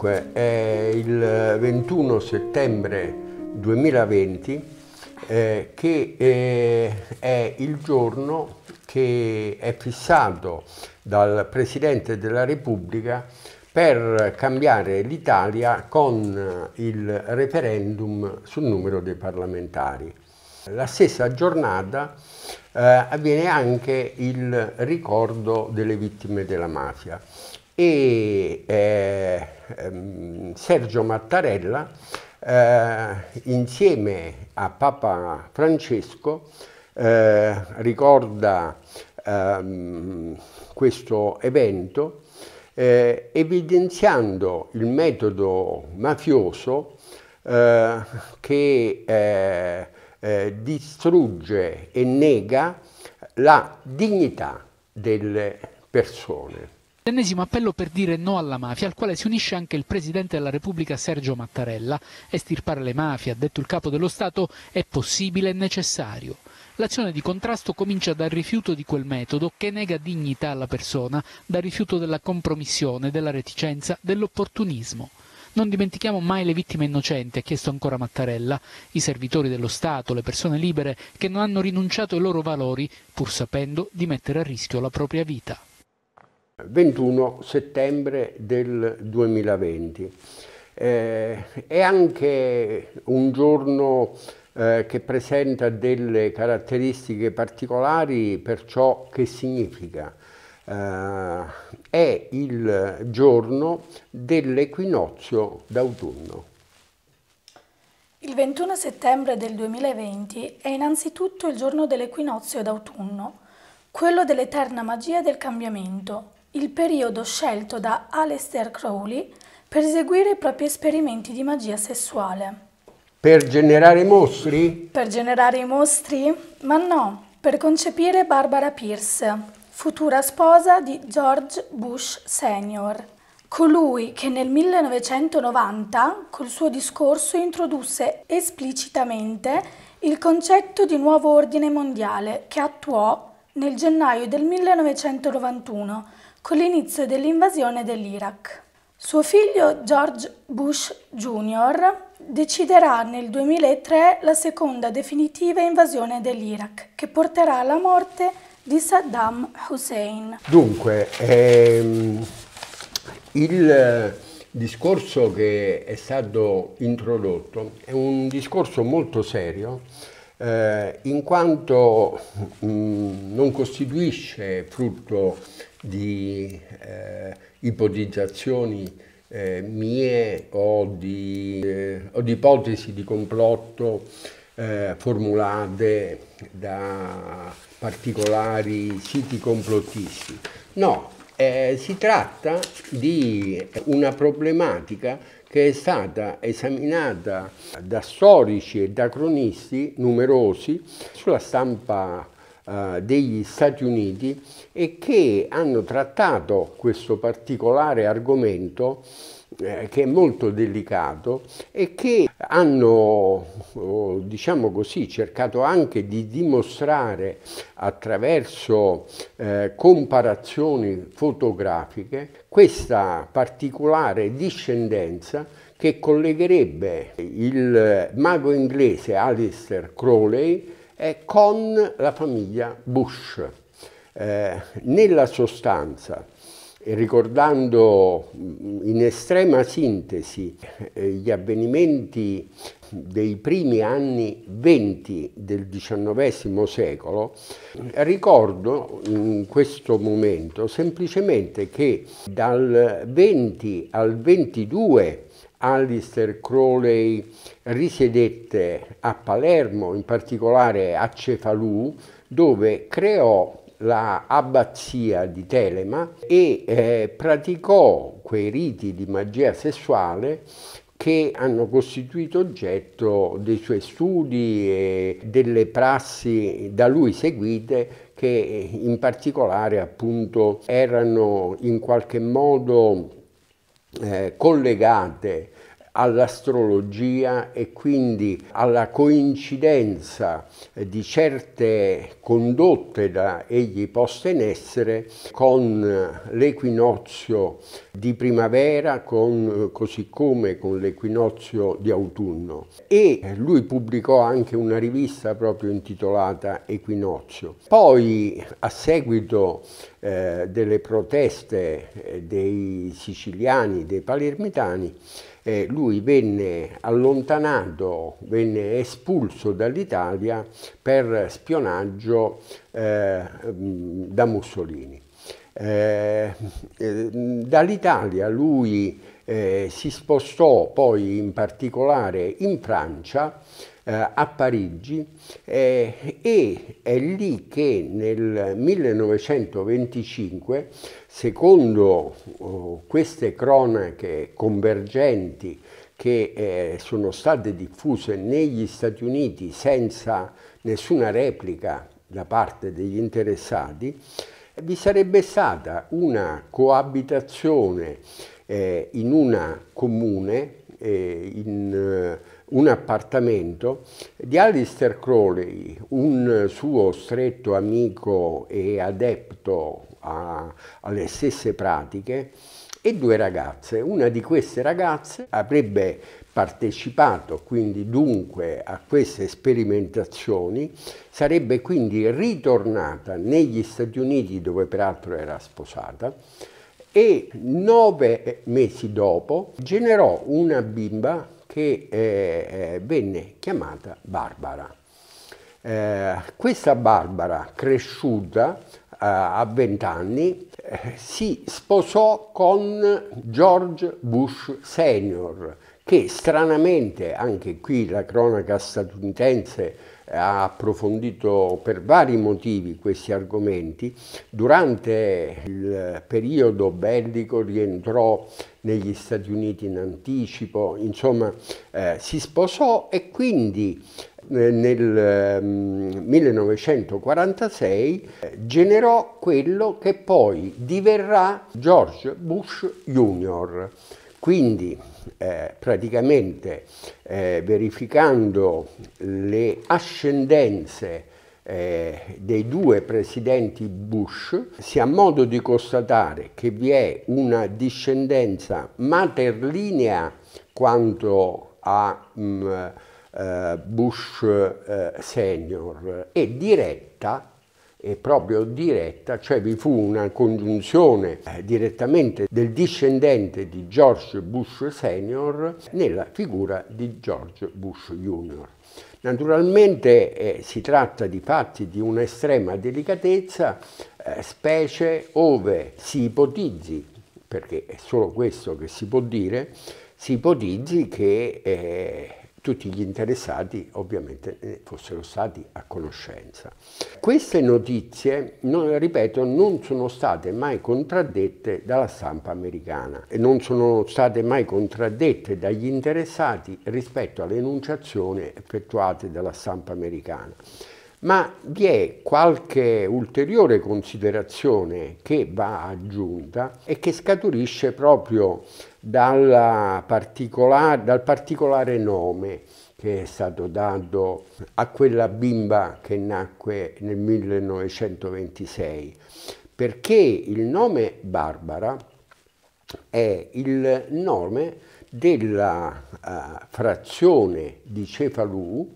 Dunque, è il 21 settembre 2020 eh, che eh, è il giorno che è fissato dal Presidente della Repubblica per cambiare l'Italia con il referendum sul numero dei parlamentari. La stessa giornata eh, avviene anche il ricordo delle vittime della mafia e eh, Ehm, Sergio Mattarella eh, insieme a Papa Francesco eh, ricorda ehm, questo evento eh, evidenziando il metodo mafioso eh, che eh, eh, distrugge e nega la dignità delle persone. L'ennesimo appello per dire no alla mafia, al quale si unisce anche il Presidente della Repubblica Sergio Mattarella. Estirpare le mafie, ha detto il Capo dello Stato, è possibile e necessario. L'azione di contrasto comincia dal rifiuto di quel metodo che nega dignità alla persona, dal rifiuto della compromissione, della reticenza, dell'opportunismo. Non dimentichiamo mai le vittime innocenti, ha chiesto ancora Mattarella, i servitori dello Stato, le persone libere che non hanno rinunciato ai loro valori, pur sapendo di mettere a rischio la propria vita. 21 settembre del 2020. Eh, è anche un giorno eh, che presenta delle caratteristiche particolari per ciò che significa. Eh, è il giorno dell'equinozio d'autunno. Il 21 settembre del 2020 è innanzitutto il giorno dell'equinozio d'autunno, quello dell'eterna magia del cambiamento, il periodo scelto da Aleister Crowley per eseguire i propri esperimenti di magia sessuale. Per generare mostri? Per generare i mostri? Ma no, per concepire Barbara Pierce, futura sposa di George Bush Sr., colui che nel 1990 col suo discorso introdusse esplicitamente il concetto di nuovo ordine mondiale che attuò nel gennaio del 1991 con l'inizio dell'invasione dell'Iraq. Suo figlio George Bush Jr. deciderà nel 2003 la seconda definitiva invasione dell'Iraq, che porterà alla morte di Saddam Hussein. Dunque, ehm, il eh, discorso che è stato introdotto è un discorso molto serio eh, in quanto mh, mm, non costituisce frutto di eh, ipotizzazioni eh, mie o di, eh, o di, ipotesi di complotto eh, formulate da particolari siti complottisti. No, eh, si tratta di una problematica che è stata esaminata da storici e da cronisti numerosi sulla stampa eh, degli Stati Uniti e che hanno trattato questo particolare argomento eh, che è molto delicato e che hanno, oh, diciamo così, cercato anche di dimostrare attraverso eh, comparazioni fotografiche questa particolare discendenza che collegherebbe il mago inglese Alistair Crowley è con la famiglia Bush. Eh, nella sostanza, ricordando mm, in estrema sintesi eh, gli avvenimenti dei primi anni 20 del XIX secolo, ricordo in questo momento semplicemente che dal 20 al 22 Alistair Crowley risiedette a Palermo, in particolare a Cefalù, dove creò la abbazia di Telema e eh, praticò quei riti di magia sessuale che hanno costituito oggetto dei suoi studi e delle prassi da lui seguite che in particolare appunto erano in qualche modo eh, collegate all'astrologia e quindi alla coincidenza di certe condotte da egli poste in essere con l'equinozio di primavera, con, così come con l'equinozio di autunno. E lui pubblicò anche una rivista proprio intitolata Equinozio. Poi, a seguito eh, delle proteste eh, dei siciliani, dei palermitani, eh, lui venne allontanato, venne espulso dall'Italia per spionaggio eh, mm, da Mussolini. Eh, eh dall'Italia lui eh, si spostò poi in particolare in Francia, eh, a Parigi, eh, e è lì che nel 1925, secondo oh, queste cronache convergenti che eh, sono state diffuse negli Stati Uniti senza nessuna replica da parte degli interessati, vi sarebbe stata una coabitazione eh, in una comune, eh, in uh, un appartamento di Alistair Crowley, un suo stretto amico e adepto a, alle stesse pratiche, e due ragazze. Una di queste ragazze avrebbe partecipato quindi dunque a queste sperimentazioni, sarebbe quindi ritornata negli Stati Uniti dove peraltro era sposata, e nove mesi dopo generò una bimba che eh, eh, venne chiamata Barbara. Eh, questa Barbara, cresciuta eh, a 20 anni, eh, si sposò con George Bush Senior, che stranamente, anche qui la cronaca statunitense ha approfondito per vari motivi questi argomenti. Durante il periodo bellico rientrò negli Stati Uniti in anticipo, insomma eh, si sposò e quindi eh, nel 1946 mm, generò quello che poi diverrà George Bush Jr. Quindi eh, praticamente eh, verificando le ascendenze eh, dei due presidenti Bush, si ha modo di constatare che vi è una discendenza materlinea quanto a mh, mm, eh, Bush eh, senior e diretta e proprio diretta, cioè vi fu una congiunzione eh, direttamente del discendente di George Bush Senior nella figura di George Bush Jr. Naturalmente eh, si tratta di fatti di un'estrema delicatezza, eh, specie ove si ipotizzi, perché è solo questo che si può dire, si ipotizzi che eh, tutti gli interessati ovviamente eh, fossero stati a conoscenza. Queste notizie, non, ripeto, non sono state mai contraddette dalla stampa americana e non sono state mai contraddette dagli interessati rispetto all'enunciazione effettuate dalla stampa americana. Ma vi è qualche ulteriore considerazione che va aggiunta e che scaturisce proprio particolare, dal particolare nome che è stato dato a quella bimba che nacque nel 1926, perché il nome Barbara è il nome della uh, frazione di Cefalù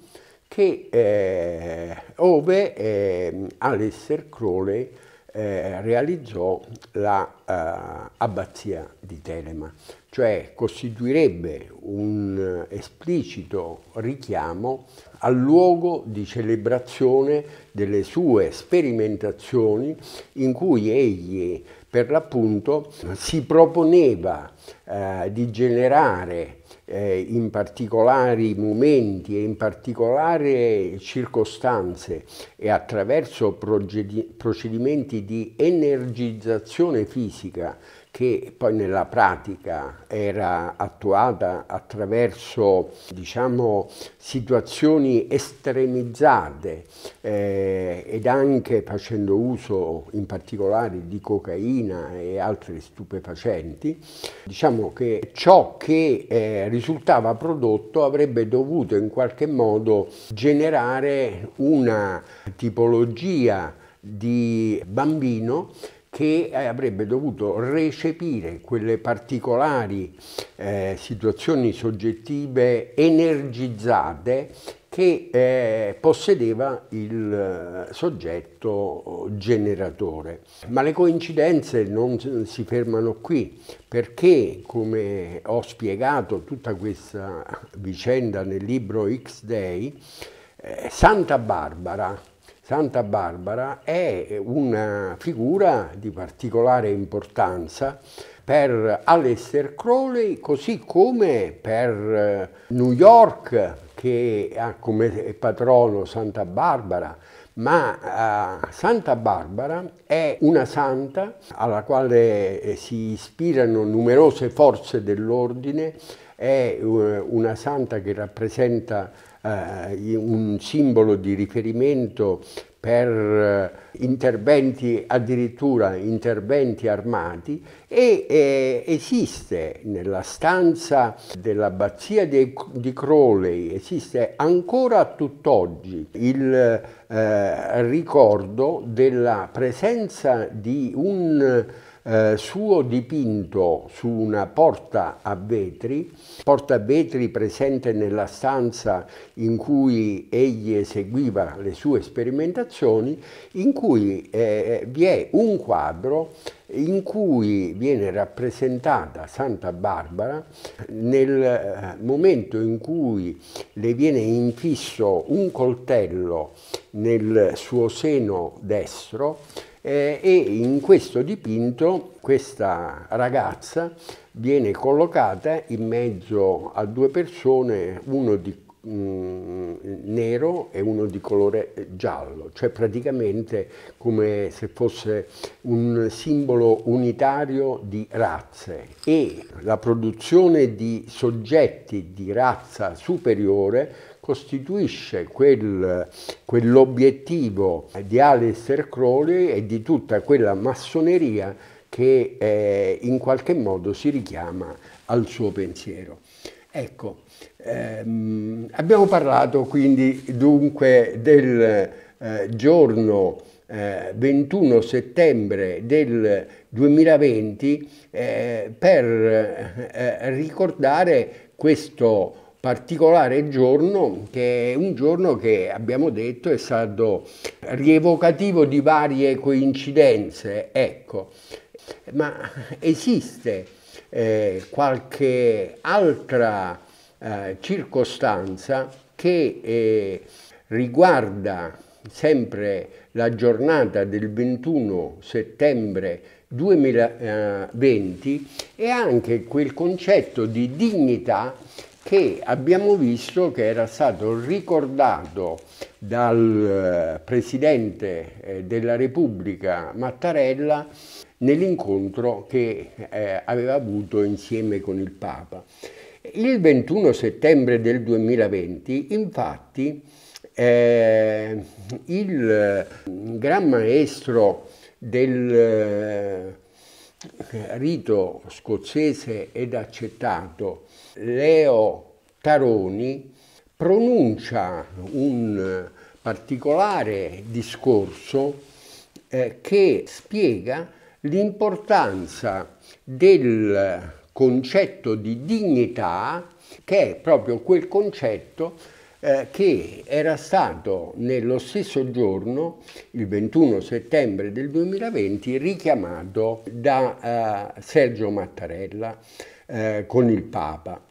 che, eh, ove eh, Alesser Crowley eh, realizzò l'abbazia la, eh, di Telema cioè costituirebbe un eh, esplicito richiamo al luogo di celebrazione delle sue sperimentazioni in cui egli per l'appunto si proponeva eh, di generare eh, in particolari momenti e in particolari circostanze e attraverso procedimenti di energizzazione fisica che poi nella pratica era attuata attraverso diciamo, situazioni estremizzate eh, ed anche facendo uso in particolare di cocaina e altri stupefacenti, diciamo che ciò che eh, risultava prodotto avrebbe dovuto in qualche modo generare una tipologia di bambino che eh, avrebbe dovuto recepire quelle particolari eh, situazioni soggettive energizzate che eh, possedeva il eh, soggetto generatore. Ma le coincidenze non si fermano qui, perché come ho spiegato tutta questa vicenda nel libro X-Day, eh, Santa Barbara Santa Barbara è una figura di particolare importanza per Aleister Crowley così come per eh, New York che ha come patrono Santa Barbara, ma eh, Santa Barbara è una santa alla quale eh, si ispirano numerose forze dell'ordine, è eh, una santa che rappresenta eh, un simbolo di riferimento per eh, interventi, addirittura interventi armati e eh, esiste nella stanza dell'abbazia di Crowley, esiste ancora a tutt'oggi il eh, ricordo della presenza di un eh, suo dipinto su una porta a vetri, porta a vetri presente nella stanza in cui egli eseguiva le sue sperimentazioni, in cui eh, vi è un quadro in cui viene rappresentata Santa Barbara nel eh, momento in cui le viene infisso un coltello nel suo seno destro eh, e in questo dipinto questa ragazza viene collocata in mezzo a due persone, uno di mh, mm, nero e uno di colore giallo, cioè praticamente come se fosse un simbolo unitario di razze e la produzione di soggetti di razza superiore costituisce quel, quell'obiettivo di Aleister Crowley e di tutta quella massoneria che eh, in qualche modo si richiama al suo pensiero. Ecco, ehm, abbiamo parlato quindi dunque del eh, giorno eh, 21 settembre del 2020 eh, per eh, ricordare questo particolare giorno che è un giorno che abbiamo detto è stato rievocativo di varie coincidenze, ecco. Ma esiste eh, qualche altra eh, circostanza che eh, riguarda sempre la giornata del 21 settembre 2020 eh, e anche quel concetto di dignità che abbiamo visto che era stato ricordato dal eh, Presidente eh, della Repubblica Mattarella nell'incontro che eh, aveva avuto insieme con il Papa. Il 21 settembre del 2020, infatti, eh, il mm, Gran Maestro del rito scozzese ed accettato Leo Taroni pronuncia un particolare discorso eh, che spiega l'importanza del concetto di dignità, che è proprio quel concetto eh, che era stato nello stesso giorno, il 21 settembre del 2020, richiamato da eh, Sergio Mattarella eh, con il Papa.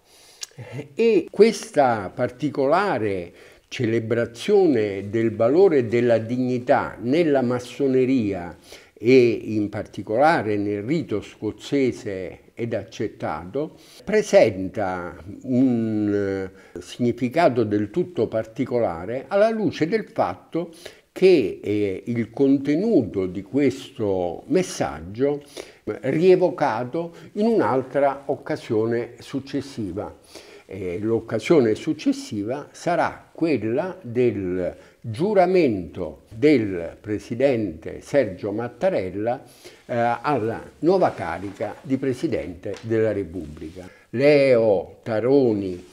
E questa particolare celebrazione del valore della dignità nella massoneria e in particolare nel rito scozzese ed accettato, presenta un eh, significato del tutto particolare alla luce del fatto che eh, il contenuto di questo messaggio eh, rievocato in un'altra occasione successiva. Eh, l'occasione successiva sarà quella del giuramento del presidente Sergio Mattarella eh, alla nuova carica di presidente della Repubblica. Leo Taroni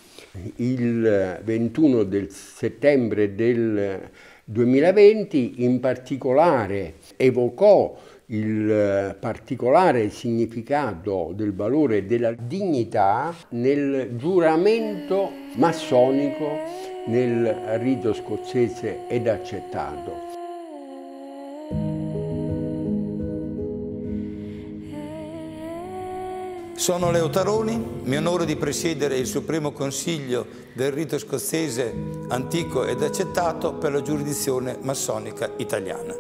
il 21 del settembre del 2020 in particolare evocò il eh, particolare significato del valore della dignità nel giuramento massonico nel rito scozzese ed accettato. Sono Leo Taroni, mi onoro di presiedere il Supremo Consiglio del rito scozzese antico ed accettato per la giurisdizione massonica italiana.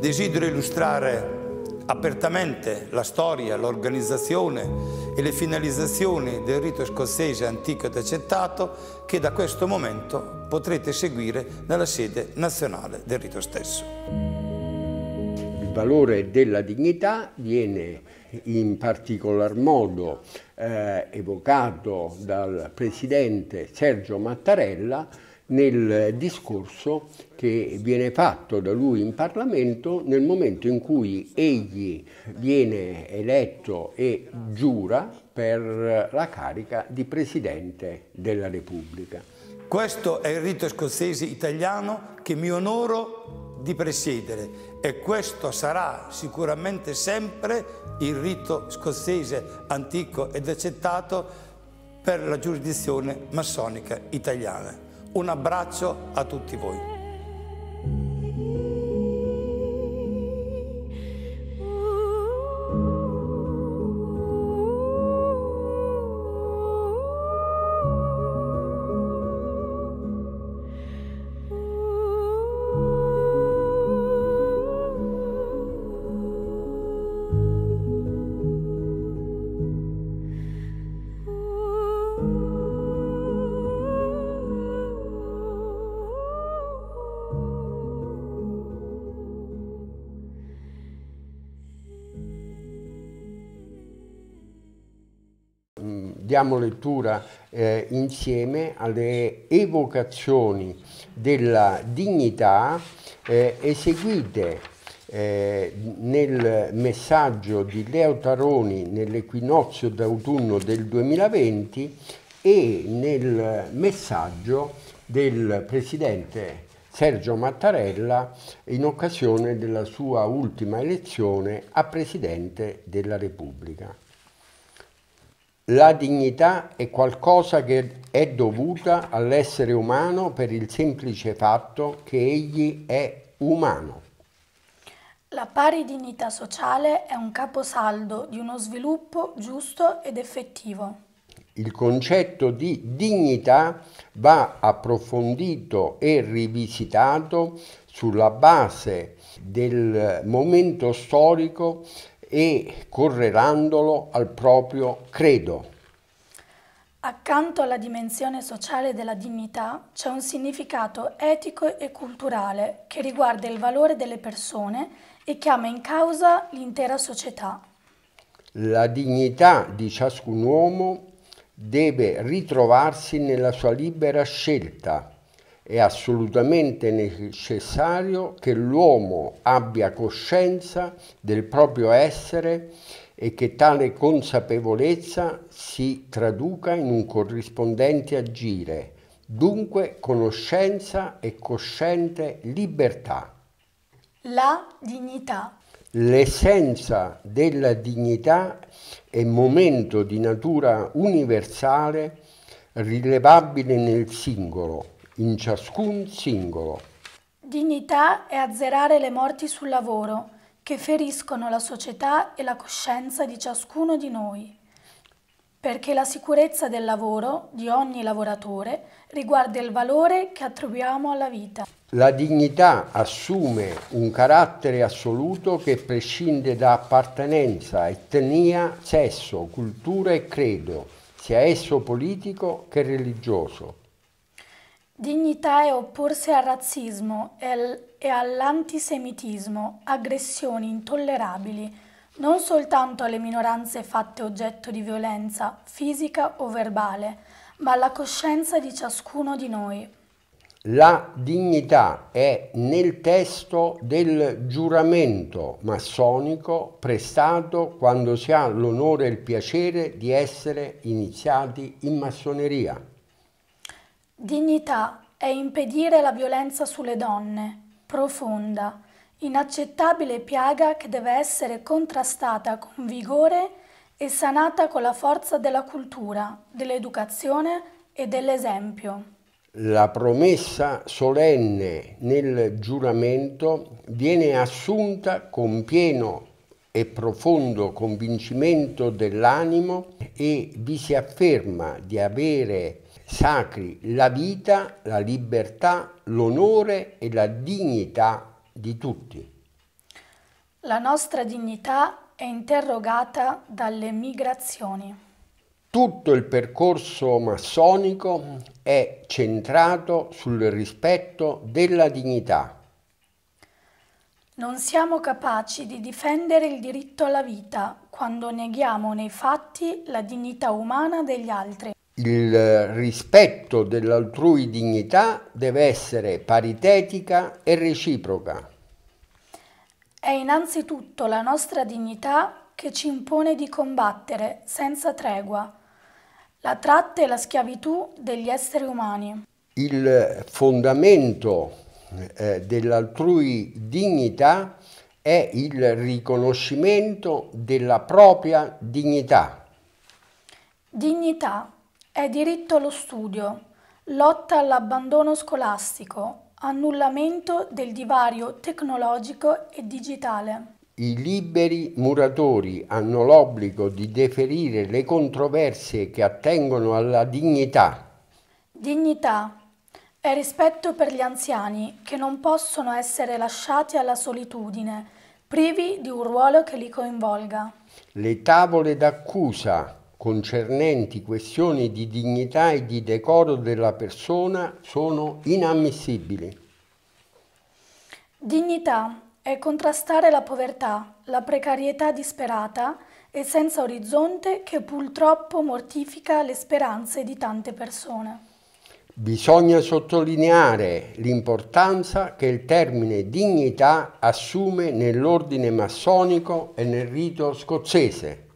Desidero illustrare apertamente la storia, l'organizzazione e le finalizzazioni del rito scozzese antico ed accettato che da questo momento potrete seguire nella sede nazionale del rito stesso. Il valore della dignità viene in particolar modo eh, evocato dal Presidente Sergio Mattarella nel discorso che viene fatto da lui in Parlamento nel momento in cui egli viene eletto e giura per la carica di Presidente della Repubblica. Questo è il rito scozzese italiano che mi onoro di presiedere e questo sarà sicuramente sempre il rito scozzese antico ed accettato per la giurisdizione massonica italiana. Un abbraccio a tutti voi. diamo lettura eh, insieme alle evocazioni della dignità eh, eseguite eh, nel messaggio di Leo Taroni nell'equinozio d'autunno del 2020 e nel messaggio del presidente Sergio Mattarella in occasione della sua ultima elezione a Presidente della Repubblica. La dignità è qualcosa che è dovuta all'essere umano per il semplice fatto che egli è umano. La pari dignità sociale è un caposaldo di uno sviluppo giusto ed effettivo. Il concetto di dignità va approfondito e rivisitato sulla base del momento storico e correlandolo al proprio credo. Accanto alla dimensione sociale della dignità c'è un significato etico e culturale che riguarda il valore delle persone e chiama in causa l'intera società. La dignità di ciascun uomo deve ritrovarsi nella sua libera scelta è assolutamente necessario che l'uomo abbia coscienza del proprio essere e che tale consapevolezza si traduca in un corrispondente agire, dunque conoscenza e cosciente libertà. La dignità. L'essenza della dignità è momento di natura universale rilevabile nel singolo in ciascun singolo. Dignità è azzerare le morti sul lavoro che feriscono la società e la coscienza di ciascuno di noi, perché la sicurezza del lavoro di ogni lavoratore riguarda il valore che attribuiamo alla vita. La dignità assume un carattere assoluto che prescinde da appartenenza, etnia, sesso, cultura e credo, sia esso politico che religioso. Dignità è opporsi al razzismo e all'antisemitismo, aggressioni intollerabili, non soltanto alle minoranze fatte oggetto di violenza fisica o verbale, ma alla coscienza di ciascuno di noi. La dignità è nel testo del giuramento massonico prestato quando si ha l'onore e il piacere di essere iniziati in massoneria. Dignità è impedire la violenza sulle donne, profonda, inaccettabile piaga che deve essere contrastata con vigore e sanata con la forza della cultura, dell'educazione e dell'esempio. La promessa solenne nel giuramento viene assunta con pieno e profondo convincimento dell'animo e vi si afferma di avere sacri la vita, la libertà, l'onore e la dignità di tutti. La nostra dignità è interrogata dalle migrazioni. Tutto il percorso massonico è centrato sul rispetto della dignità non siamo capaci di difendere il diritto alla vita quando neghiamo nei fatti la dignità umana degli altri. Il eh, rispetto dell'altrui dignità deve essere paritetica e reciproca. È innanzitutto la nostra dignità che ci impone di combattere senza tregua la tratta e la schiavitù degli esseri umani. Il eh, fondamento eh, dell'altrui dignità è il riconoscimento della propria dignità. Dignità è diritto allo studio, lotta all'abbandono scolastico, annullamento del divario tecnologico e digitale. I liberi muratori hanno l'obbligo di deferire le controversie che attengono alla dignità. Dignità è rispetto per gli anziani che non possono essere lasciati alla solitudine, privi di un ruolo che li coinvolga. Le tavole d'accusa concernenti questioni di dignità e di decoro della persona sono inammissibili. Dignità è contrastare la povertà, la precarietà disperata e senza orizzonte che purtroppo mortifica le speranze di tante persone. Bisogna sottolineare l'importanza che il termine dignità assume nell'ordine massonico e nel rito scozzese.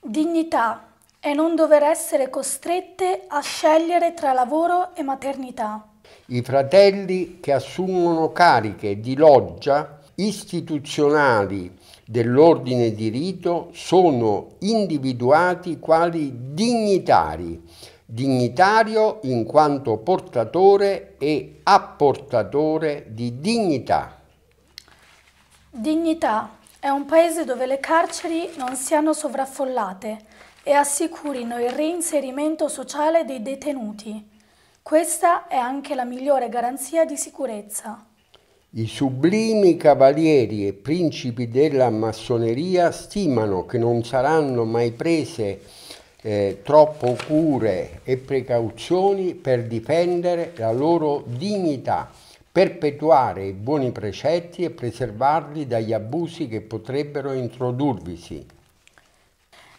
Dignità è non dover essere costrette a scegliere tra lavoro e maternità. I fratelli che assumono cariche di loggia istituzionali dell'ordine di rito sono individuati quali dignitari dignitario in quanto portatore e apportatore di dignità. Dignità è un paese dove le carceri non siano sovraffollate e assicurino il reinserimento sociale dei detenuti. Questa è anche la migliore garanzia di sicurezza. I sublimi cavalieri e principi della massoneria stimano che non saranno mai prese eh, troppo cure e precauzioni per difendere la loro dignità, perpetuare i buoni precetti e preservarli dagli abusi che potrebbero introdurvisi.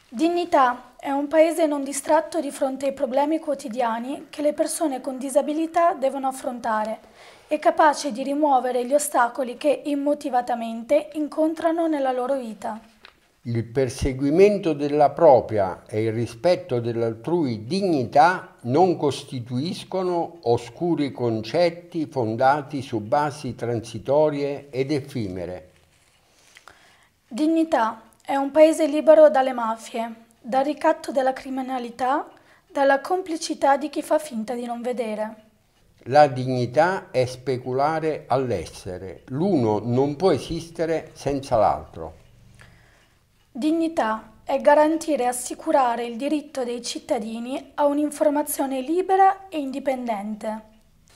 Dignità è un paese non distratto di fronte ai problemi quotidiani che le persone con disabilità devono affrontare e capace di rimuovere gli ostacoli che immotivatamente incontrano nella loro vita il perseguimento della propria e il rispetto dell'altrui dignità non costituiscono oscuri concetti fondati su basi transitorie ed effimere. Dignità è un paese libero dalle mafie, dal ricatto della criminalità, dalla complicità di chi fa finta di non vedere. La dignità è speculare all'essere, l'uno non può esistere senza l'altro. Dignità è garantire e assicurare il diritto dei cittadini a un'informazione libera e indipendente.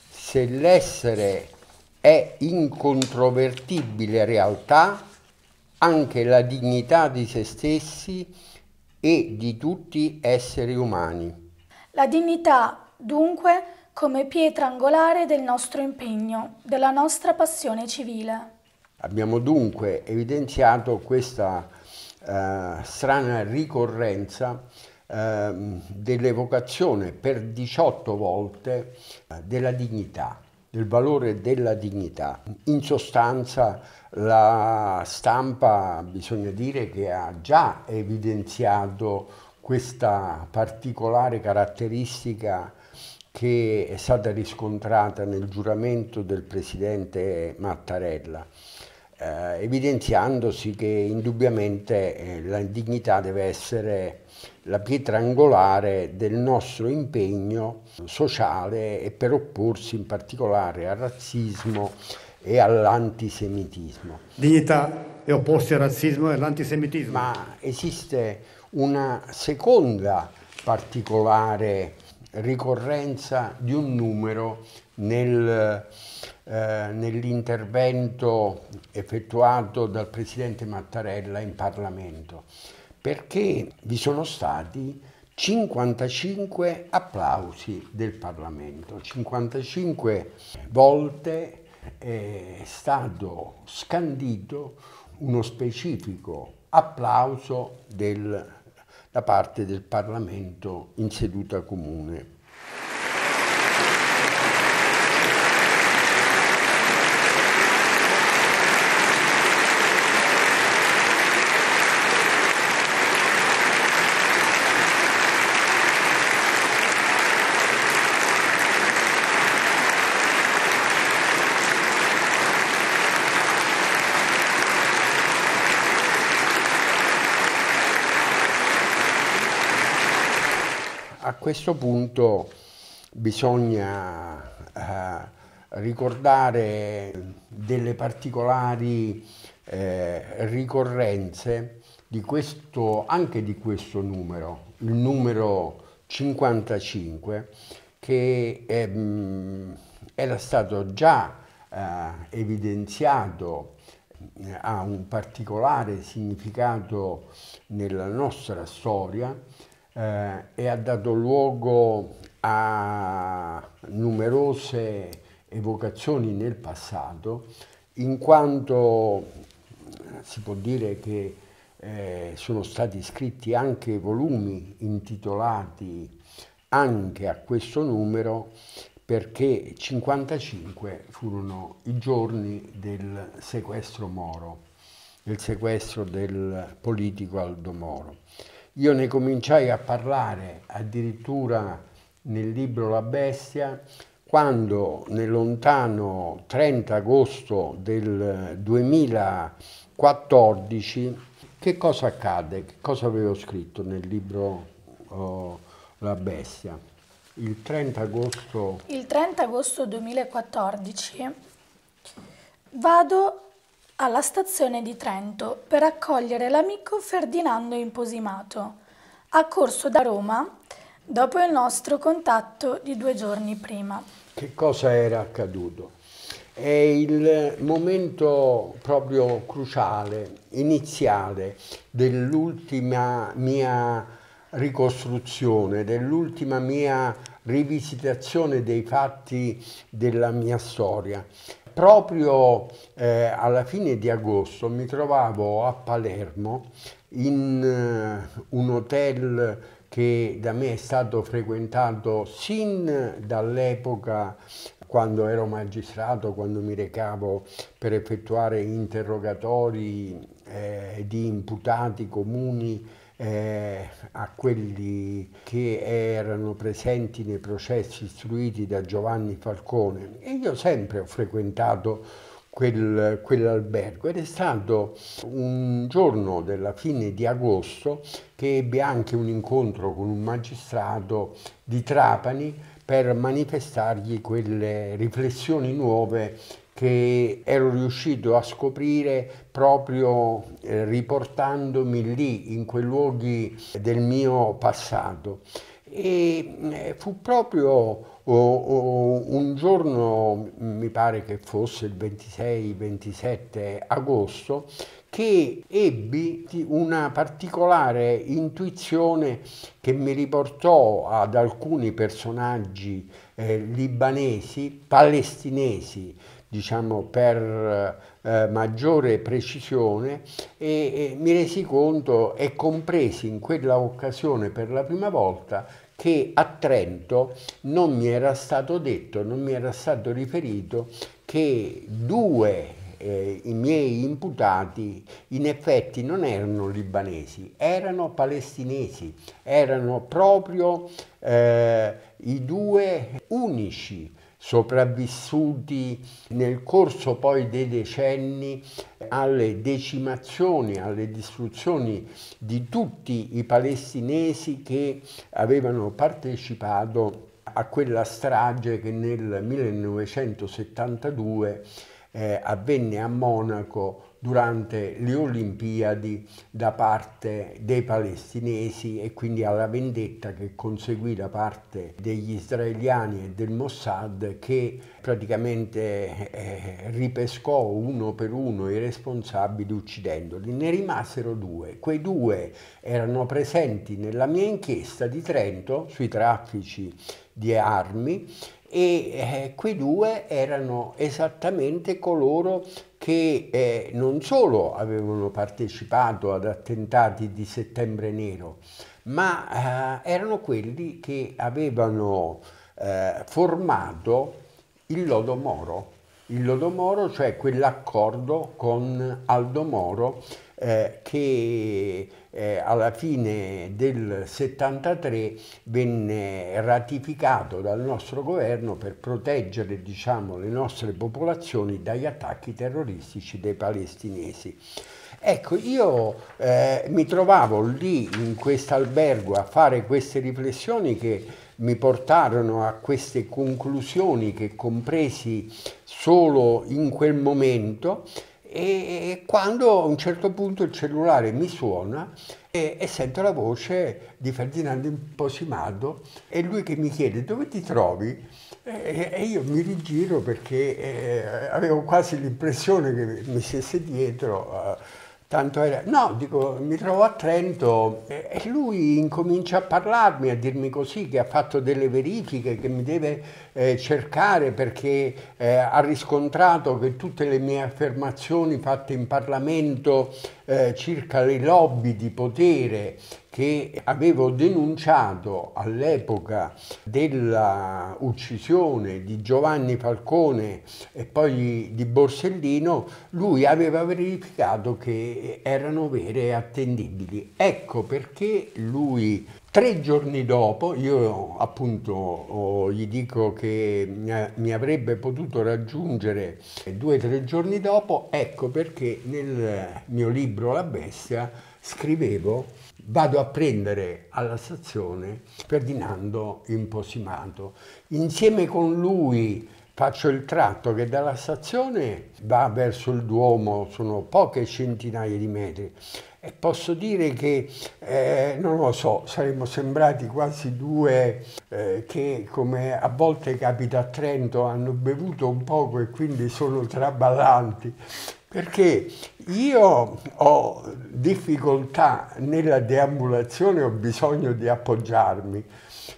Se l'essere è incontrovertibile realtà, anche la dignità di se stessi e di tutti esseri umani. La dignità, dunque, come pietra angolare del nostro impegno, della nostra passione civile. Abbiamo dunque evidenziato questa eh, strana ricorrenza ehm, dell'evocazione per 18 volte eh, della dignità, del valore della dignità. In sostanza la stampa bisogna dire che ha già evidenziato questa particolare caratteristica che è stata riscontrata nel giuramento del presidente Mattarella eh, evidenziandosi che indubbiamente eh, la dignità deve essere la pietra angolare del nostro impegno sociale e per opporsi in particolare al razzismo e all'antisemitismo. Dignità e opporsi al razzismo e all'antisemitismo. Ma esiste una seconda particolare ricorrenza di un numero nel, eh, nell'intervento effettuato dal Presidente Mattarella in Parlamento, perché vi sono stati 55 applausi del Parlamento, 55 volte è stato scandito uno specifico applauso del, da parte del Parlamento in seduta comune questo punto bisogna eh, ricordare delle particolari eh, ricorrenze di questo, anche di questo numero, il numero 55, che ehm, era stato già eh, evidenziato eh, ha un particolare significato nella nostra storia eh, e ha dato luogo a numerose evocazioni nel passato, in quanto eh, si può dire che eh, sono stati scritti anche volumi intitolati anche a questo numero perché 55 furono i giorni del sequestro Moro, del sequestro del politico Aldo Moro. Io ne cominciai a parlare addirittura nel libro La Bestia quando nel lontano 30 agosto del 2014 che cosa accade? Che cosa avevo scritto nel libro oh, La Bestia? Il 30 agosto... Il 30 agosto 2014 vado alla stazione di Trento per accogliere l'amico Ferdinando Imposimato, accorso da Roma dopo il nostro contatto di due giorni prima. Che cosa era accaduto? È il momento proprio cruciale, iniziale, dell'ultima mia ricostruzione, dell'ultima mia rivisitazione dei fatti della mia storia. Proprio eh, alla fine di agosto mi trovavo a Palermo in eh, un hotel che da me è stato frequentato sin dall'epoca quando ero magistrato, quando mi recavo per effettuare interrogatori eh, di imputati comuni eh, a quelli che erano presenti nei processi istruiti da Giovanni Falcone e io sempre ho frequentato quel, quell'albergo ed è stato un giorno della fine di agosto che ebbe anche un incontro con un magistrato di Trapani per manifestargli quelle riflessioni nuove che ero riuscito a scoprire proprio eh, riportandomi lì, in quei luoghi del mio passato. E eh, fu proprio oh, oh, un giorno, mi pare che fosse il 26-27 agosto, che ebbi una particolare intuizione che mi riportò ad alcuni personaggi eh, libanesi, palestinesi, diciamo, per eh, maggiore precisione e, e mi resi conto e compresi in quella occasione per la prima volta che a Trento non mi era stato detto, non mi era stato riferito che due eh, i miei imputati in effetti non erano libanesi, erano palestinesi, erano proprio eh, i due unici sopravvissuti nel corso poi dei decenni alle decimazioni, alle distruzioni di tutti i palestinesi che avevano partecipato a quella strage che nel 1972 eh, avvenne a Monaco durante le Olimpiadi da parte dei palestinesi e quindi alla vendetta che conseguì da parte degli israeliani e del Mossad che praticamente eh, ripescò uno per uno i responsabili uccidendoli. Ne rimasero due. Quei due erano presenti nella mia inchiesta di Trento sui traffici di armi e eh, quei due erano esattamente coloro che eh, non solo avevano partecipato ad attentati di settembre nero, ma eh, erano quelli che avevano eh, formato il Lodo Moro, il Lodo Moro cioè quell'accordo con Aldo Moro eh, che eh, alla fine del 73 venne ratificato dal nostro governo per proteggere diciamo, le nostre popolazioni dagli attacchi terroristici dei palestinesi. Ecco, io eh, mi trovavo lì in questo albergo a fare queste riflessioni che mi portarono a queste conclusioni che compresi solo in quel momento e quando a un certo punto il cellulare mi suona e, e sento la voce di Ferdinando Posimardo e lui che mi chiede dove ti trovi e, e io mi rigiro perché eh, avevo quasi l'impressione che mi stesse dietro eh, tanto era... No, dico, mi trovo a Trento e lui incomincia a parlarmi, a dirmi così, che ha fatto delle verifiche, che mi deve eh, cercare perché eh, ha riscontrato che tutte le mie affermazioni fatte in Parlamento eh, circa le lobby di potere che avevo denunciato all'epoca della uccisione di Giovanni Falcone e poi di Borsellino, lui aveva verificato che erano vere e attendibili. Ecco perché lui Tre giorni dopo, io appunto oh, gli dico che mi avrebbe potuto raggiungere due o tre giorni dopo, ecco perché nel mio libro La bestia scrivevo vado a prendere alla stazione Ferdinando Imposimato. Insieme con lui faccio il tratto che dalla stazione va verso il Duomo, sono poche centinaia di metri. E posso dire che, eh, non lo so, saremmo sembrati quasi due eh, che, come a volte capita a Trento, hanno bevuto un poco e quindi sono traballanti perché io ho difficoltà nella deambulazione, ho bisogno di appoggiarmi.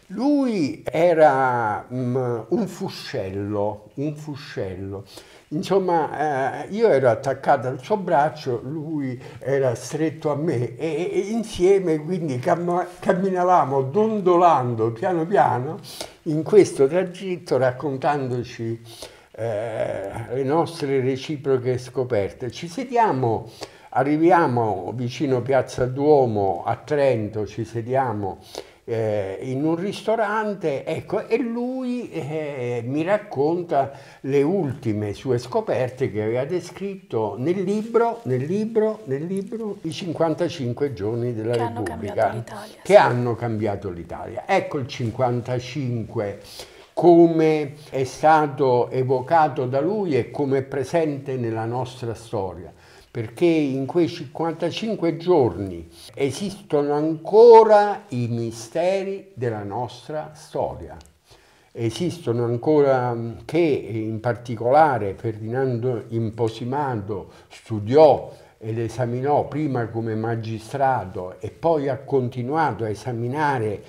Lui era um, un fuscello, un fuscello. Insomma, eh, io ero attaccato al suo braccio, lui era stretto a me e, e insieme quindi cam camminavamo dondolando piano piano in questo tragitto raccontandoci eh, le nostre reciproche scoperte. Ci sediamo, arriviamo vicino Piazza Duomo a Trento, ci sediamo eh, in un ristorante ecco, e lui eh, mi racconta le ultime sue scoperte che aveva descritto nel libro, nel libro, nel libro I 55 giorni della che Repubblica hanno che sì. hanno cambiato l'Italia. Ecco il 55 come è stato evocato da lui e come è presente nella nostra storia perché in quei 55 giorni esistono ancora i misteri della nostra storia. Esistono ancora mm, che in particolare Ferdinando Imposimato studiò ed esaminò prima come magistrato e poi ha continuato a esaminare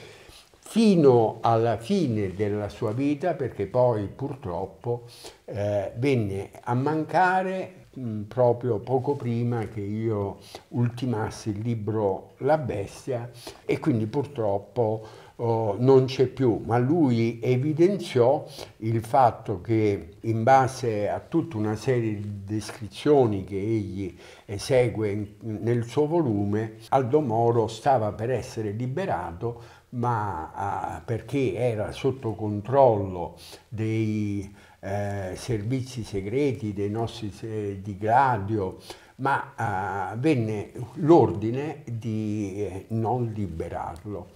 fino alla fine della sua vita perché poi purtroppo eh, venne a mancare mh, mm, proprio poco prima che io ultimassi il libro La bestia e quindi purtroppo oh, non c'è più, ma lui evidenziò il fatto che in base a tutta una serie di descrizioni che egli esegue in, nel suo volume, Aldo Moro stava per essere liberato ma ah, perché era sotto controllo dei eh, servizi segreti, dei nostri eh, di Gladio, ma eh, venne l'ordine di eh, non liberarlo.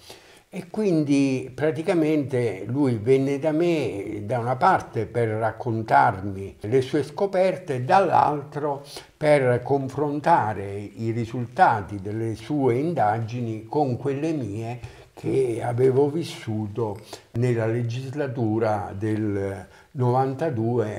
E quindi praticamente lui venne da me da una parte per raccontarmi le sue scoperte, dall'altro per confrontare i risultati delle sue indagini con quelle mie che avevo vissuto nella legislatura del 92,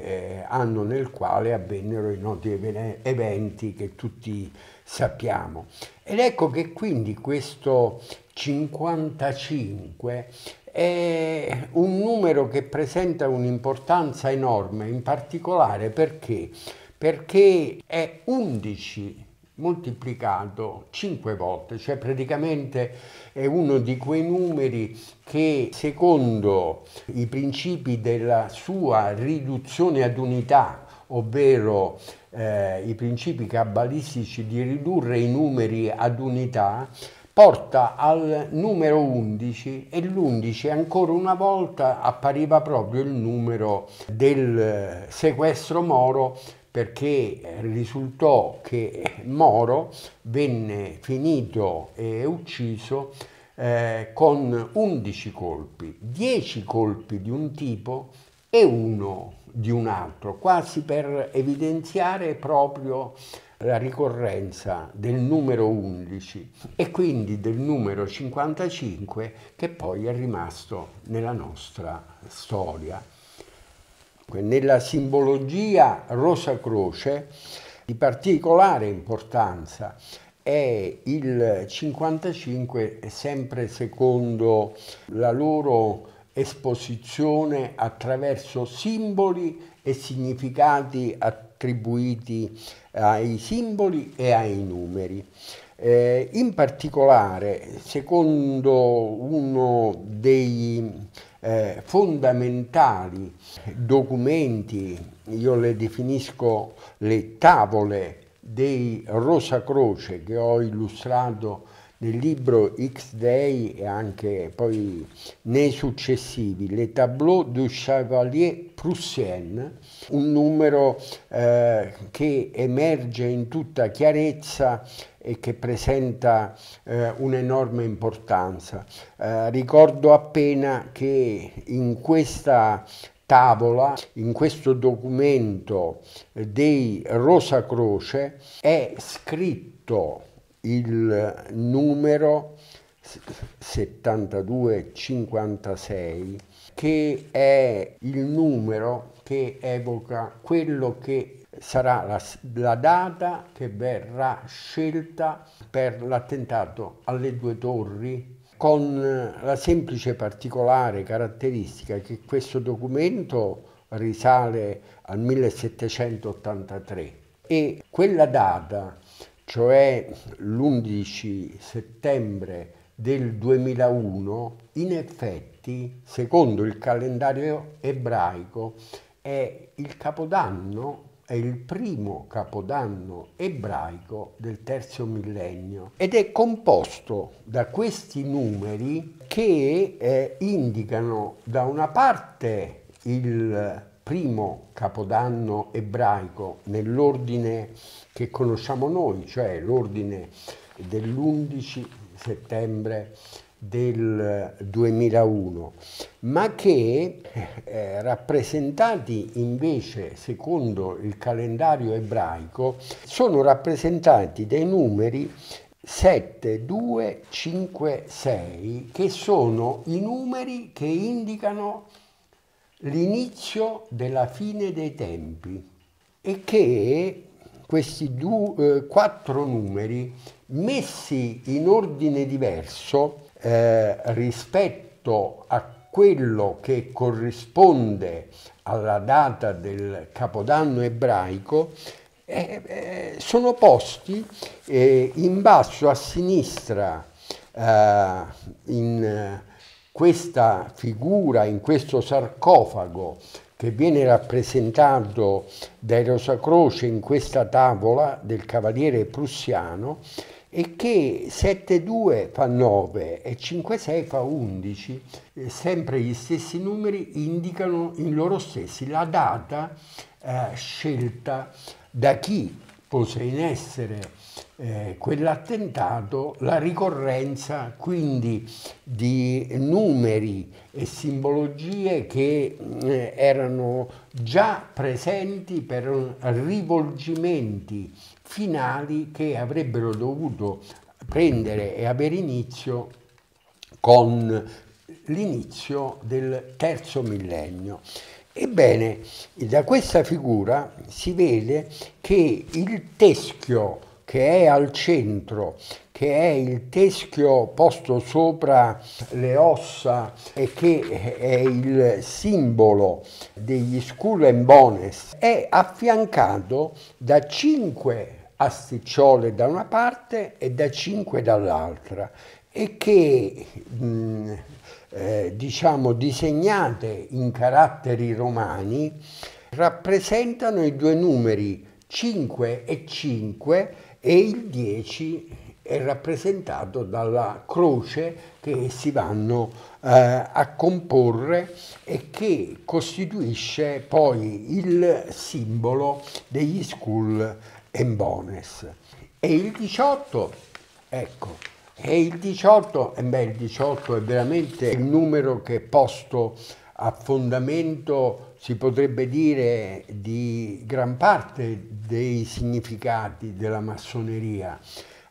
eh, anno nel quale avvennero i noti eventi che tutti sappiamo. Ed ecco che quindi questo 55 è un numero che presenta un'importanza enorme, in particolare perché? Perché è 11 moltiplicato cinque volte, cioè praticamente è uno di quei numeri che secondo i principi della sua riduzione ad unità, ovvero eh, i principi cabalistici di ridurre i numeri ad unità, porta al numero 11 e l'11 ancora una volta appariva proprio il numero del sequestro moro perché eh, risultò che eh, Moro venne finito e ucciso eh, con 11 colpi, 10 colpi di un tipo e uno di un altro, quasi per evidenziare proprio la ricorrenza del numero 11 e quindi del numero 55 che poi è rimasto nella nostra storia. Nella simbologia Rosa Croce di particolare importanza è il 55 sempre secondo la loro esposizione attraverso simboli e significati attribuiti ai simboli e ai numeri. Eh, in particolare, secondo uno dei eh, fondamentali documenti, io le definisco le tavole dei Rosa Croce che ho illustrato nel libro X-Day e anche poi nei successivi, le tableaux du Chevalier Prussienne, un numero eh, che emerge in tutta chiarezza e che presenta eh, un'enorme importanza. Eh, ricordo appena che in questa tavola, in questo documento eh, dei Rosa Croce, è scritto il numero 7256 che è il numero che evoca quello che sarà la, la, data che verrà scelta per l'attentato alle due torri con la semplice particolare caratteristica che questo documento risale al 1783 e quella data, cioè l'11 settembre del 2001, in effetti Adventi, secondo il calendario ebraico, è il capodanno è il primo capodanno ebraico del terzo millennio ed è composto da questi numeri che eh, indicano da una parte il primo capodanno ebraico nell'ordine che conosciamo noi, cioè l'ordine dell'11 settembre del 2001, ma che eh, rappresentati invece secondo il calendario ebraico sono rappresentati dai numeri 7, 2, 5, 6, che sono i numeri che indicano l'inizio della fine dei tempi e che questi due, eh, quattro numeri messi in ordine diverso eh, rispetto a quello che corrisponde alla data del Capodanno ebraico eh, eh, sono posti eh, in basso a sinistra eh, in questa figura, in questo sarcofago che viene rappresentato dai Rosa Croce in questa tavola del cavaliere prussiano, e che 7,2 fa 9 e 5,6 fa 11, eh, sempre gli stessi numeri indicano in loro stessi la data eh, scelta da chi pose in essere eh, quell'attentato, la ricorrenza quindi di numeri e simbologie che eh, erano già presenti per rivolgimenti finali che avrebbero dovuto prendere e avere inizio con l'inizio del terzo millennio. Ebbene, da questa figura si vede che il teschio che è al centro che è il teschio posto sopra le ossa e che è il simbolo degli skull and bones, è affiancato da cinque asticciole da una parte e da cinque dall'altra e che mh, mm, eh, diciamo disegnate in caratteri romani rappresentano i due numeri 5 e 5 e il 10 è rappresentato dalla croce che si vanno eh, a comporre e che costituisce poi il simbolo degli school and bones. E il 18, ecco, e il 18, eh beh, il 18 è veramente il numero che è posto a fondamento, si potrebbe dire, di gran parte dei significati della massoneria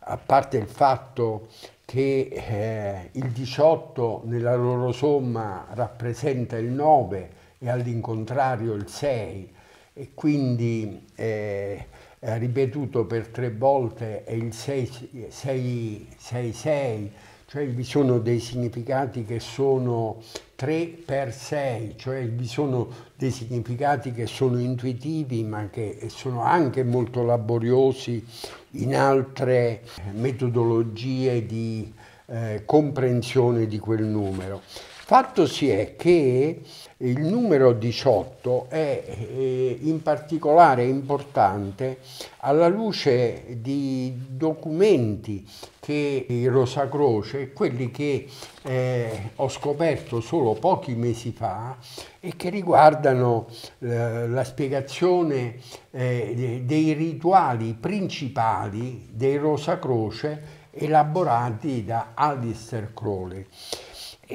a parte il fatto che eh, il 18 nella loro somma rappresenta il 9 e all'incontrario il 6 e quindi eh, ripetuto per tre volte è il 666, cioè vi sono dei significati che sono 3 per 6, cioè vi sono dei significati che sono intuitivi ma che sono anche molto laboriosi in altre eh, metodologie di eh, comprensione di quel numero. Fatto si è che il numero 18 è eh, in particolare importante alla luce di documenti che Rosa Croce, quelli che eh, ho scoperto solo pochi mesi fa e che riguardano eh, la spiegazione eh, dei rituali principali Rosa Croce elaborati da Alistair Crowley.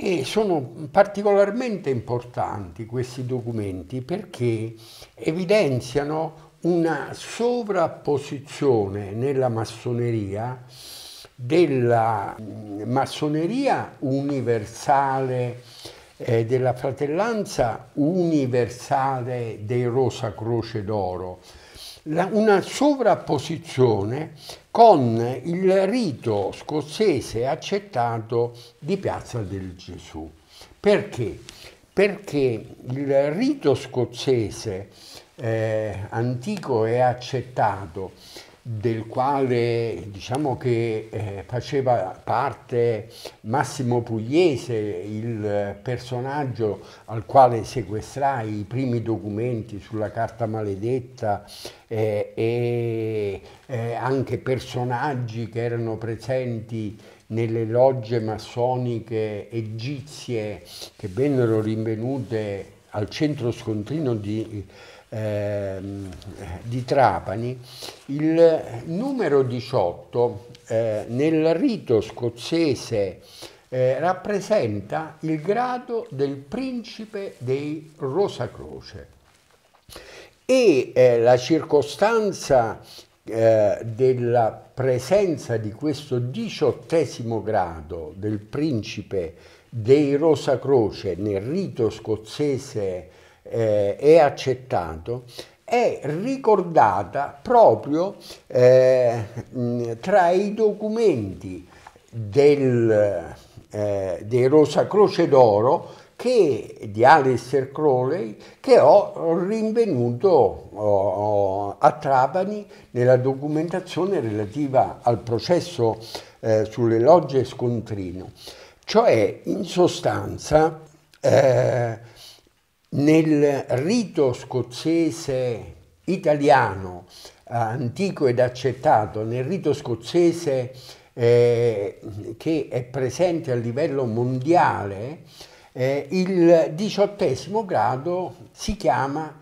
E sono particolarmente importanti questi documenti perché evidenziano una sovrapposizione nella massoneria della mm, massoneria universale, eh, della fratellanza universale dei Rosa Croce d'Oro, la, una sovrapposizione con il rito scozzese accettato di Piazza del Gesù. Perché? Perché il rito scozzese eh, antico e accettato del quale diciamo che eh, faceva parte Massimo Pugliese, il personaggio al quale sequestrai i primi documenti sulla carta maledetta eh, e eh, anche personaggi che erano presenti nelle logge massoniche egizie che vennero rinvenute al centro scontrino di eh, di Trapani, il numero 18 eh, nel rito scozzese eh, rappresenta il grado del principe dei Rosacroce e eh, la circostanza eh, della presenza di questo diciottesimo grado del principe dei Rosacroce nel rito scozzese eh, è accettato, è ricordata proprio eh, tra i documenti del, eh, dei Rosacroce d'Oro che, di Alistair Crowley che ho rinvenuto oh, a Trapani nella documentazione relativa al processo eh, sulle logge Scontrino. Cioè, in sostanza, eh, nel rito scozzese italiano eh, antico ed accettato, nel rito scozzese eh, che è presente a livello mondiale, eh, il diciottesimo grado si chiama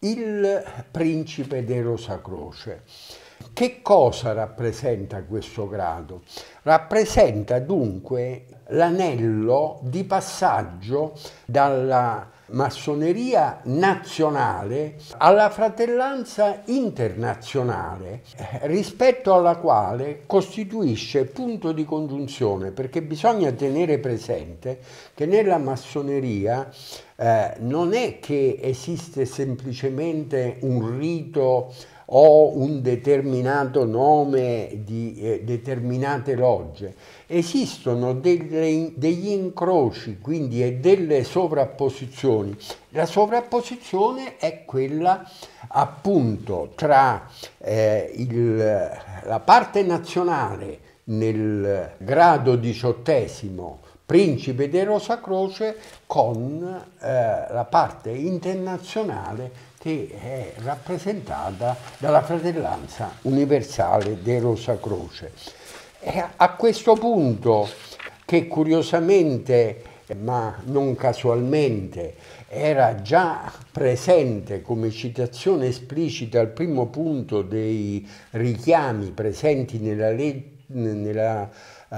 il principe de Rosa Croce. Che cosa rappresenta questo grado? Rappresenta dunque l'anello di passaggio dalla massoneria nazionale alla fratellanza internazionale eh, rispetto alla quale costituisce punto di congiunzione perché bisogna tenere presente che nella massoneria eh, non è che esiste semplicemente un rito o un determinato nome di eh, determinate logge, esistono delle, degli incroci, quindi e delle sovrapposizioni. La sovrapposizione è quella appunto tra eh, il, la parte nazionale nel grado diciottesimo principe di Rosa Croce con eh, la parte internazionale che è rappresentata dalla fratellanza universale di Rosa Croce. È eh, a questo punto, che curiosamente, ma non casualmente, era già presente come citazione esplicita al primo punto dei richiami presenti nella, le nella uh,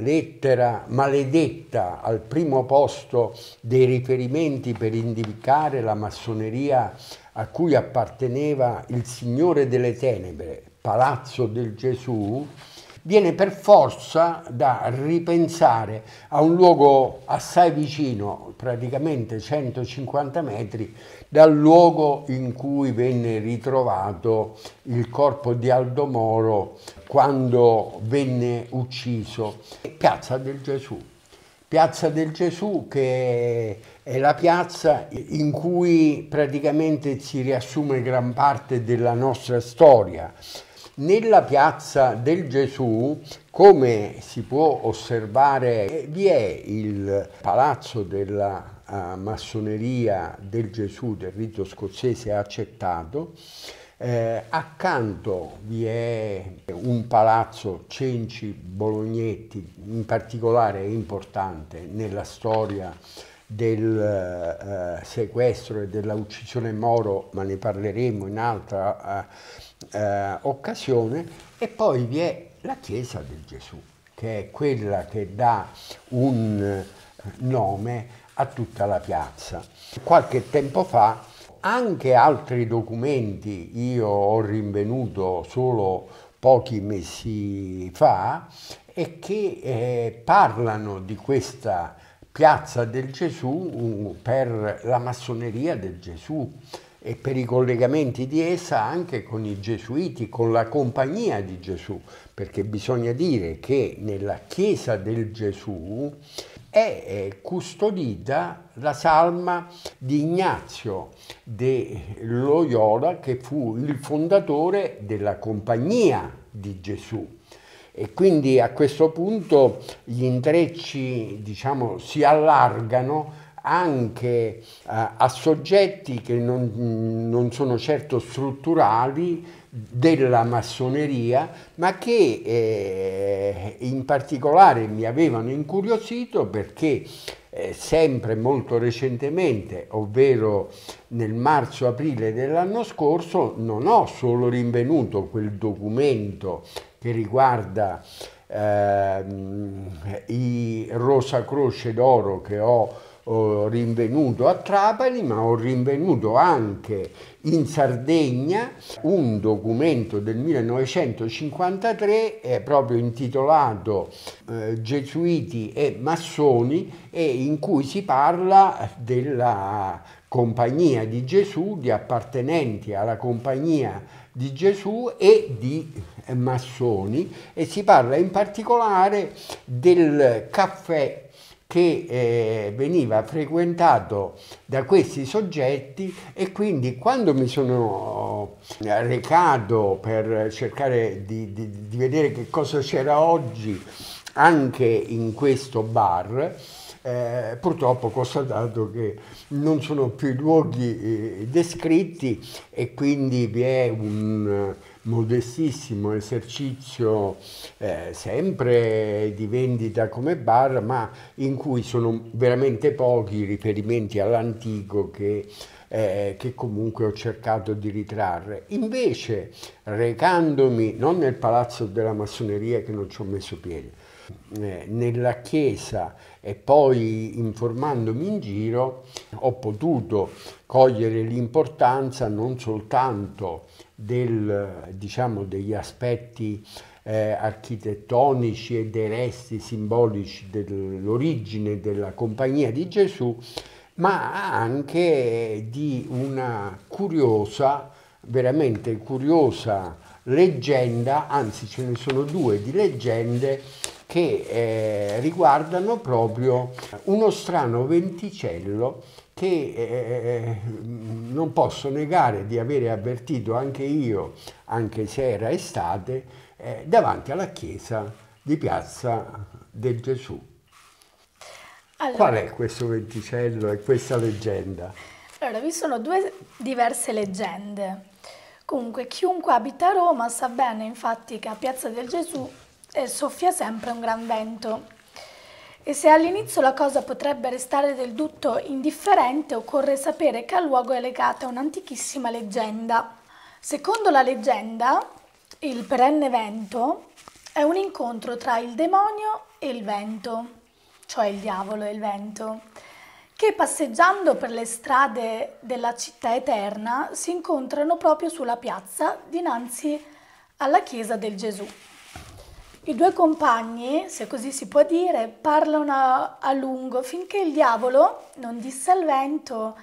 lettera maledetta al primo posto dei riferimenti per indicare la massoneria a cui apparteneva il Signore delle Tenebre, Palazzo del Gesù, viene per forza da ripensare a un luogo assai vicino, praticamente 150 metri, dal luogo in cui venne ritrovato il corpo di Aldo Moro quando venne ucciso. Piazza del Gesù. Piazza del Gesù che è la piazza in cui praticamente si riassume gran parte della nostra storia nella piazza del Gesù, come si può osservare, eh, vi è il palazzo della eh, massoneria del Gesù del rito scozzese accettato, eh, accanto vi è un palazzo Cenci Bolognetti, in particolare importante nella storia del eh, sequestro e della uccisione Moro, ma ne parleremo in altra eh, eh, occasione e poi vi è la Chiesa del Gesù, che è quella che dà un eh, nome a tutta la piazza. Qualche tempo fa anche altri documenti io ho rinvenuto solo pochi mesi fa e che eh, parlano di questa piazza del Gesù per la massoneria del Gesù, e per i collegamenti di essa anche con i gesuiti, con la compagnia di Gesù, perché bisogna dire che nella chiesa del Gesù è custodita la salma di Ignazio de Loyola che fu il fondatore della compagnia di Gesù. E quindi a questo punto gli intrecci diciamo, si allargano anche a, eh, a soggetti che non, non sono certo strutturali della massoneria, ma che eh, in particolare mi avevano incuriosito perché eh, sempre molto recentemente, ovvero nel marzo-aprile dell'anno scorso, non ho solo rinvenuto quel documento che riguarda eh, i Rosa Croce d'Oro che ho ho rinvenuto a Trapani, ma ho rinvenuto anche in Sardegna un documento del 1953 eh, proprio intitolato eh, Gesuiti e Massoni e in cui si parla della compagnia di Gesù, di appartenenti alla compagnia di Gesù e di eh, massoni e si parla in particolare del caffè che eh, veniva frequentato da questi soggetti e quindi quando mi sono recato per cercare di, di, di vedere che cosa c'era oggi anche in questo bar, eh, purtroppo ho constatato che non sono più i luoghi eh, descritti e quindi vi è un modestissimo esercizio eh, sempre di vendita come bar, ma in cui sono veramente pochi i riferimenti all'antico che, eh, che comunque ho cercato di ritrarre. Invece, recandomi non nel palazzo della massoneria che non ci ho messo piede, eh, nella chiesa e poi informandomi in giro ho potuto cogliere l'importanza non soltanto del, diciamo, degli aspetti eh, architettonici e dei resti simbolici dell'origine della compagnia di Gesù, ma anche di una curiosa, veramente curiosa leggenda, anzi ce ne sono due di leggende che eh, riguardano proprio uno strano venticello che eh, eh, non posso negare di avere avvertito anche io, anche se era estate, eh, davanti alla chiesa di Piazza del Gesù. Allora, Qual è questo venticello e questa leggenda? Allora, vi sono due diverse leggende. Comunque, chiunque abita a Roma sa bene infatti che a Piazza del Gesù eh, soffia sempre un gran vento e se all'inizio la cosa potrebbe restare del tutto indifferente, occorre sapere che al luogo è legata un'antichissima leggenda. Secondo la leggenda, il perenne vento è un incontro tra il demonio e il vento, cioè il diavolo e il vento, che passeggiando per le strade della città eterna si incontrano proprio sulla piazza dinanzi alla chiesa del Gesù. I due compagni, se così si può dire, parlano a, lungo finché il diavolo non disse al vento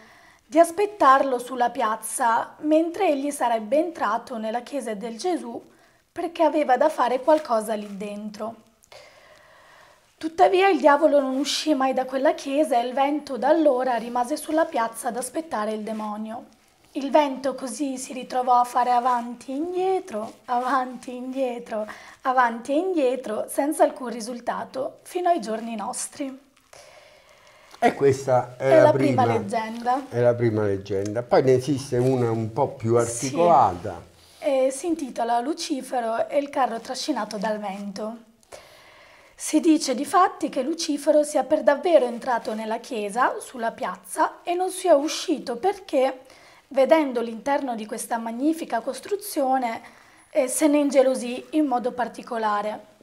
di aspettarlo sulla piazza mentre egli sarebbe entrato nella chiesa del Gesù perché aveva da fare qualcosa lì dentro. Tuttavia il diavolo non uscì mai da quella chiesa e il vento da allora rimase sulla piazza ad aspettare il demonio. Il vento così si ritrovò a fare avanti e indietro, avanti e indietro, avanti e indietro, senza alcun risultato, fino ai giorni nostri. E questa è, è la, la prima, prima, leggenda. È la prima leggenda. Poi ne esiste una un po' più articolata. Sì. E si intitola Lucifero e il carro trascinato dal vento. Si dice di fatti che Lucifero sia per davvero entrato nella chiesa, sulla piazza, e non sia uscito perché Vedendo l'interno di questa magnifica costruzione eh, se ne ingelosì in modo particolare.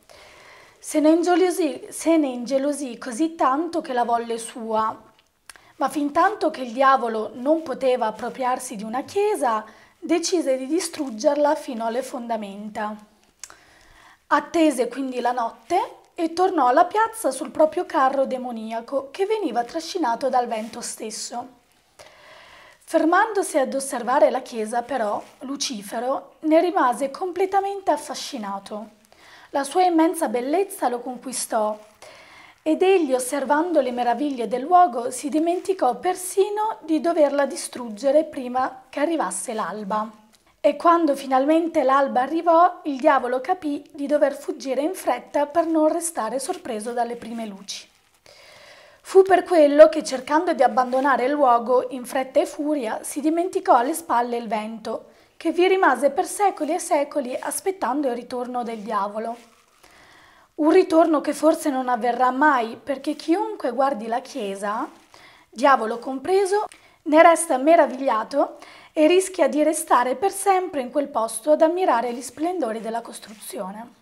Se ne, ingelosì, se ne ingelosì così tanto che la volle sua, ma fin tanto che il diavolo non poteva appropriarsi di una chiesa, decise di distruggerla fino alle fondamenta. Attese quindi la notte e tornò alla piazza sul proprio carro demoniaco che veniva trascinato dal vento stesso. Fermandosi ad osservare la chiesa, però, Lucifero ne rimase completamente affascinato. La sua immensa bellezza lo conquistò ed egli, osservando le meraviglie del luogo, si dimenticò persino di doverla distruggere prima che arrivasse l'alba. E quando finalmente l'alba arrivò, il diavolo capì di dover fuggire in fretta per non restare sorpreso dalle prime luci. Fu per quello che, cercando di abbandonare il luogo in fretta e furia, si dimenticò alle spalle il vento, che vi rimase per secoli e secoli aspettando il ritorno del diavolo. Un ritorno che forse non avverrà mai, perché chiunque guardi la Chiesa, diavolo compreso, ne resta meravigliato e rischia di restare per sempre in quel posto ad ammirare gli splendori della costruzione.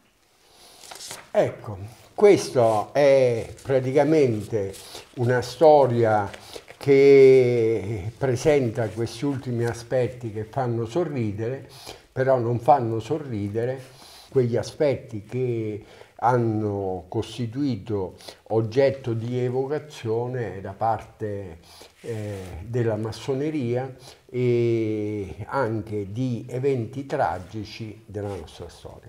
Ecco, questa è praticamente una storia che presenta questi ultimi aspetti che fanno sorridere, però non fanno sorridere quegli aspetti che hanno costituito oggetto di evocazione da parte eh, della massoneria e anche di eventi tragici della nostra storia.